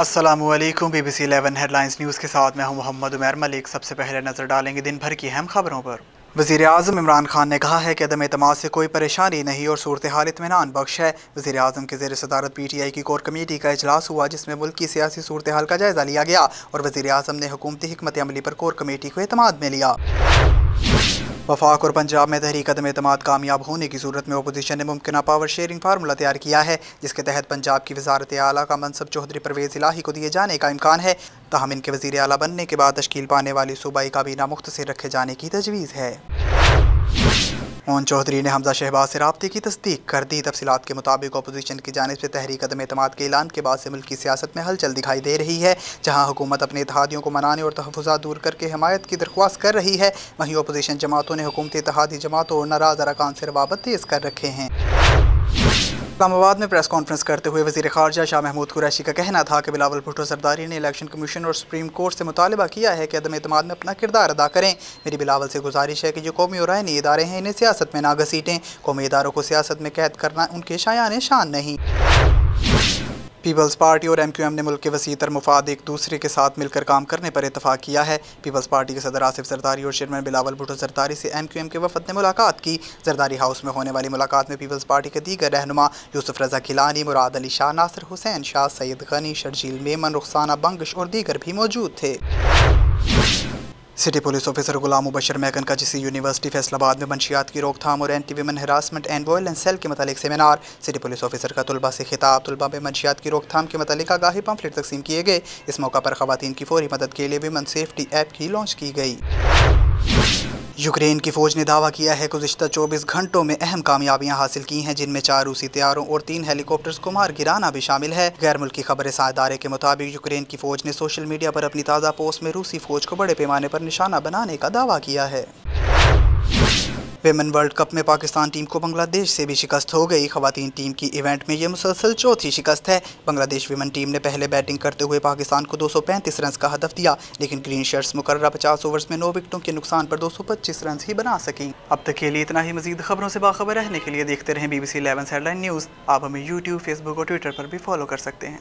Aslam B B C eleven headlines news के साथ मैं हूं मोहम्मद उमर मलिक सबसे पहले नज़र डालेंगे दिन भर की अहम खबरों पर वजी अजम इमरान खान ने कहा है कि अदम अतमाद से कोई परेशानी नहीं और सूरत हाल इतमान बख्श है वजी अजम के जेर सदारत पी टी आई की कोर कमेटी का अजलास हुआ जिसमें मुल्क की सियासी सूरत हाल का जायजा लिया गया और वजी अजम ने हुकूमती हमत अमली पर कोर कमेटी को अतमाद में लिया वफाक और पंजाब में तहरीक अदम अतमाद कामयाब होने की सूरत में अपोजीशन ने मुमकिन पावर शेयरिंग फार्मूला तैयार किया है जिसके तहत पंजाब की वजारत आला का मनसब चौधरी परवेज इलाही को दिए जाने का इम्कान है तहम इनके वजी अला बनने के बाद तश्कील पाने वाली सूबाई काबीना मुख्तर रखे जाने की तजवीज़ है मोहन चौधरी ने हमजा शहबाज से रबते की तस्दीक कर दी तफसीत के मुताबिक अपोजीशन की जानब से तहरीक अदम अतम के ऐलान के बाद से मुल्क की सियासत में हलचल दिखाई दे रही है जहाँ हुकूमत अपने इतिहादियों को मनाने और तहफा दूर करके हमायत की दरख्वास्त कर रही है वहीं अपोजीशन जमातों ने हुकूमती इतिहादी जमातों और नाराज़ अरकान से रवाबत तेज़ कर रखे हैं इस्लामाबाद में प्रेस कॉन्फ्रेंस करते हुए वजीर खारजा शाह महमूद कुरैशी का कहना था कि बिलावल भुट्टो सरदारी ने इलेक्शन कमीशन और सुप्रीम कोर्ट से मुतालबा किया है कि अदम अतमाद में अपना किरदार अदा करें मेरी बिलावल से गुजारिश है कि जो कौमी और आयनी इदारे हैं इन्हें सियासत में ना घसीटें कौमी इदारों को सियासत में कैद करना उनके शायान शान नहीं पीपल्स पार्टी और एमक्यूएम ने मुल्क के वसी तर मुफाद एक दूसरे के साथ मिलकर काम करने पर इतफाक़ किया है पीपल्स पार्टी के सदर आसिफ जरदारी और चेयरमैन बिलावल भुटो जरदारी से एम क्यू एम के वफद ने मुलाकात की जरदारी हाउस में होने वाली मुलाकात में पीपल्स पार्टी के दीगर रहनुमा यूसुफ रजा खिलानी मुराद अली शाह नासिर हुसैन शाह सैद गनी शर्जील मेमन रुखसाना बंगश और दीगर भी मौजूद थे city police officer Ghulam Mubashar Makan का जिसी यूनिवर्सिटी फैसलाबाद में मंशियात की रोकथाम और anti women harassment and violence cell के मतलब सेमिनार सिटी पुलिस ऑफिसर का तलबा से खिताब तलबा में मंशियात की रोकथाम के मतलब आगाही पम्फलेट तकसीम किए गए इस मौका पर खातन की फौरी मदद के लिए वीमन सेफ्टी ऐप की लॉन्च की गई यूक्रेन की फौज ने दावा किया है गुजशत 24 घंटों में अहम कामयाबियां हासिल की हैं जिनमें चार रूसी तैयारों और तीन हेलीकॉप्टर्स को मार गिराना भी शामिल है गैर मुल्की खबर अदारे के मुताबिक यूक्रेन की फौज ने सोशल मीडिया पर अपनी ताज़ा पोस्ट में रूसी फौज को बड़े पैमाने पर निशाना बनाने का दावा किया है वेमेन वर्ल्ड कप में पाकिस्तान टीम को बांग्लादेश से भी शिकस्त हो गई खातन टीम की इवेंट में यह मुसलसल चौथी शिकस्त है बांग्लादेश वेमेन टीम ने पहले बैटिंग करते हुए पाकिस्तान को 235 रन का हदफ दिया लेकिन ग्रीन शर्ट्स मुकर्रा 50 ओवर्स में नौ विकटों के नुकसान पर 225 रन ही बना सकी अब तक के लिए इतना ही मजीद खबरों से बाखबर रहने के लिए देखते रहें बीबीसी इलेवन हेडलाइन न्यूज़ आप हमें यूट्यूब फेसबुक और ट्विटर पर भी फॉलो कर सकते हैं